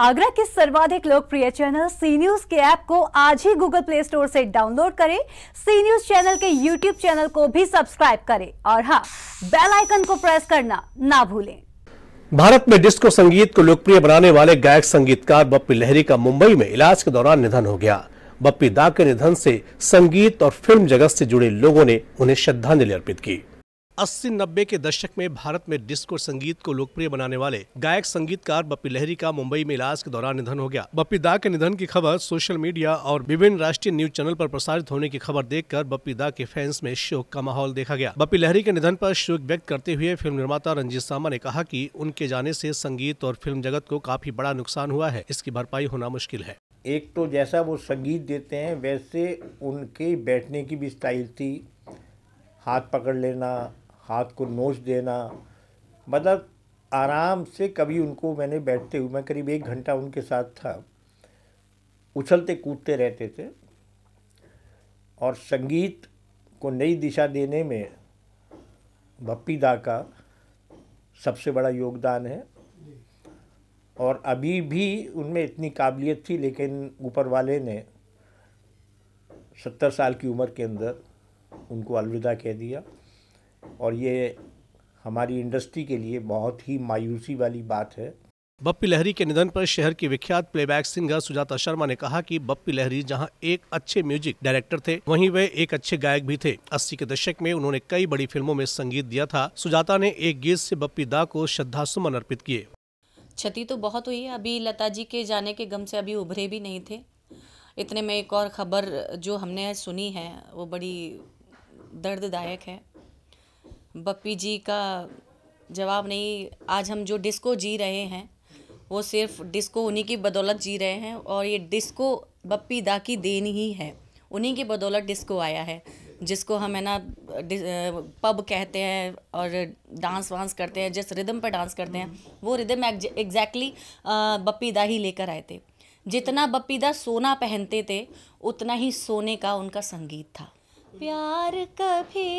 आगरा के सर्वाधिक लोकप्रिय चैनल सी न्यूज के ऐप को आज ही गूगल प्ले स्टोर से डाउनलोड करें सी न्यूज चैनल के यूट्यूब चैनल को भी सब्सक्राइब करें और हाँ बेल आइकन को प्रेस करना ना भूलें भारत में डिस्को संगीत को लोकप्रिय बनाने वाले गायक संगीतकार बप्पी लहरी का मुंबई में इलाज के दौरान निधन हो गया बप्पी दा के निधन से संगीत और फिल्म जगत से जुड़े लोगों ने उन्हें श्रद्धांजलि अर्पित की अस्सी नब्बे के दशक में भारत में डिस्को संगीत को लोकप्रिय बनाने वाले गायक संगीतकार बप्पी लहरी का मुंबई में इलाज के दौरान निधन हो गया बप्पी दा के निधन की खबर सोशल मीडिया और विभिन्न राष्ट्रीय न्यूज चैनल पर प्रसारित होने की खबर देखकर बप्पी दा के फैंस में शोक का माहौल देखा गया बप्पी लहरी के निधन पर शोक व्यक्त करते हुए फिल्म निर्माता रंजीत सामा ने कहा कि उनके जाने से संगीत और फिल्म जगत को काफी बड़ा नुकसान हुआ है इसकी भरपाई होना मुश्किल है एक तो जैसा वो संगीत देते हैं वैसे उनके बैठने की भी स्टाइल थी हाथ पकड़ लेना हाथ को नोच देना मतलब आराम से कभी उनको मैंने बैठते हुए मैं करीब एक घंटा उनके साथ था उछलते कूदते रहते थे और संगीत को नई दिशा देने में भप्पी दा का सबसे बड़ा योगदान है और अभी भी उनमें इतनी काबिलियत थी लेकिन ऊपर वाले ने सत्तर साल की उम्र के अंदर उनको अलविदा कह दिया और ये हमारी इंडस्ट्री के लिए बहुत ही मायूसी वाली बात है बप्पी लहरी के निधन पर शहर की विख्यात प्लेबैक सिंगर सुजाता शर्मा ने कहा कि बप्पी लहरी जहां एक अच्छे म्यूजिक डायरेक्टर थे वहीं वे एक अच्छे गायक भी थे 80 के दशक में उन्होंने कई बड़ी फिल्मों में संगीत दिया था सुजाता ने एक गीत से बप्पी दा को श्रद्धा सुमन अर्पित किए क्षति तो बहुत हुई है अभी लता जी के जाने के गम से अभी उभरे भी नहीं थे इतने में एक और खबर जो हमने सुनी है वो बड़ी दर्ददायक है बप्पी जी का जवाब नहीं आज हम जो डिस्को जी रहे हैं वो सिर्फ डिस्को उन्हीं की बदौलत जी रहे हैं और ये डिस्को बप्पी दा की देन ही है उन्हीं की बदौलत डिस्को आया है जिसको हम है ना पब कहते हैं और डांस वांस करते हैं जिस रिदम पर डांस करते हैं वो रिदम एग्जैक्टली बपीदा ही लेकर आए थे जितना बपीदा सोना पहनते थे उतना ही सोने का उनका संगीत था प्यार कभी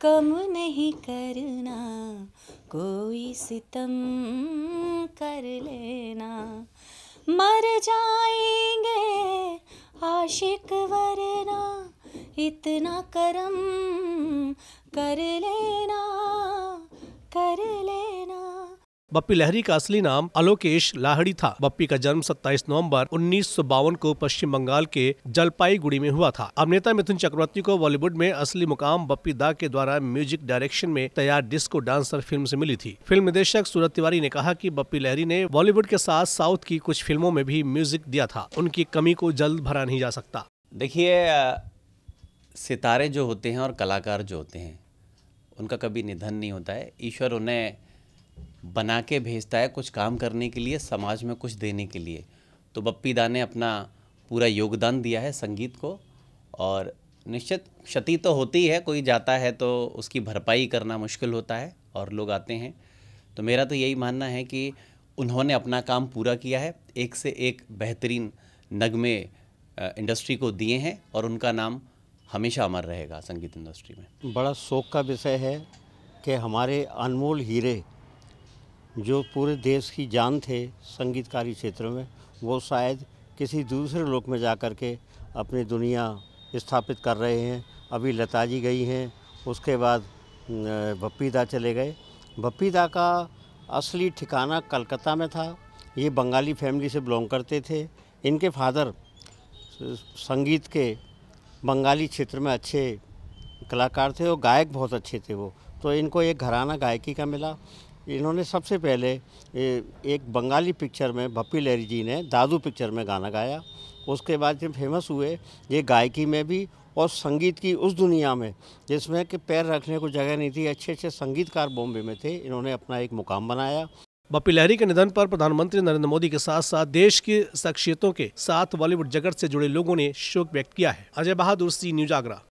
कम नहीं करना कोई सितम कर लेना मर जाएंगे आशिक वरना इतना करम कर लेना कर लेना बप्पी लहरी का असली नाम अलोकेश लाहड़ी था बप्पी का जन्म 27 नवंबर उन्नीस को पश्चिम बंगाल के जलपाईगुड़ी में हुआ था अभिनेता मिथुन चक्रवर्ती को बॉलीवुड में असली मुकाम बप्पी दा के द्वारा म्यूजिक डायरेक्शन में तैयार डिस्को डांसर फिल्म ऐसी मिली थी फिल्म निदेशक सूरत तिवारी ने कहा की बप्पी लहरी ने बॉलीवुड के साथ साउथ की कुछ फिल्मों में भी म्यूजिक दिया था उनकी कमी को जल्द भरा नहीं जा सकता देखिए सितारे जो होते हैं और कलाकार जो होते हैं उनका कभी निधन नहीं होता है ईश्वर उन्हें बना के भेजता है कुछ काम करने के लिए समाज में कुछ देने के लिए तो बप्पी दा ने अपना पूरा योगदान दिया है संगीत को और निश्चित क्षति तो होती है कोई जाता है तो उसकी भरपाई करना मुश्किल होता है और लोग आते हैं तो मेरा तो यही मानना है कि उन्होंने अपना काम पूरा किया है एक से एक बेहतरीन नगमे इंडस्ट्री को दिए हैं और उनका नाम हमेशा अमर रहेगा संगीत इंडस्ट्री में बड़ा शोक का विषय है कि हमारे अनमोल हीरे जो पूरे देश की जान थे संगीतकारी क्षेत्र में वो शायद किसी दूसरे लोक में जा कर के अपनी दुनिया स्थापित कर रहे हैं अभी लता जी गई हैं उसके बाद भप्पीदा चले गए भप्पीदा का असली ठिकाना कलकत्ता में था ये बंगाली फैमिली से बिलोंग करते थे इनके फादर संगीत के बंगाली क्षेत्र में अच्छे कलाकार थे और गायक बहुत अच्छे थे वो तो इनको एक घराना गायकी का मिला इन्होंने सबसे पहले एक बंगाली पिक्चर में भप्पी लहरी जी ने दादू पिक्चर में गाना गाया उसके बाद जब फेमस हुए ये गायकी में भी और संगीत की उस दुनिया में जिसमें कि पैर रखने को जगह नहीं थी अच्छे अच्छे संगीतकार बॉम्बे में थे इन्होंने अपना एक मुकाम बनाया बप्पी लहरी के निधन पर प्रधानमंत्री नरेंद्र मोदी के साथ साथ देश की शख्सियतों के साथ बॉलीवुड जगत से जुड़े लोगों ने शोक व्यक्त किया है अजय बहादुर सिंह न्यूज आगरा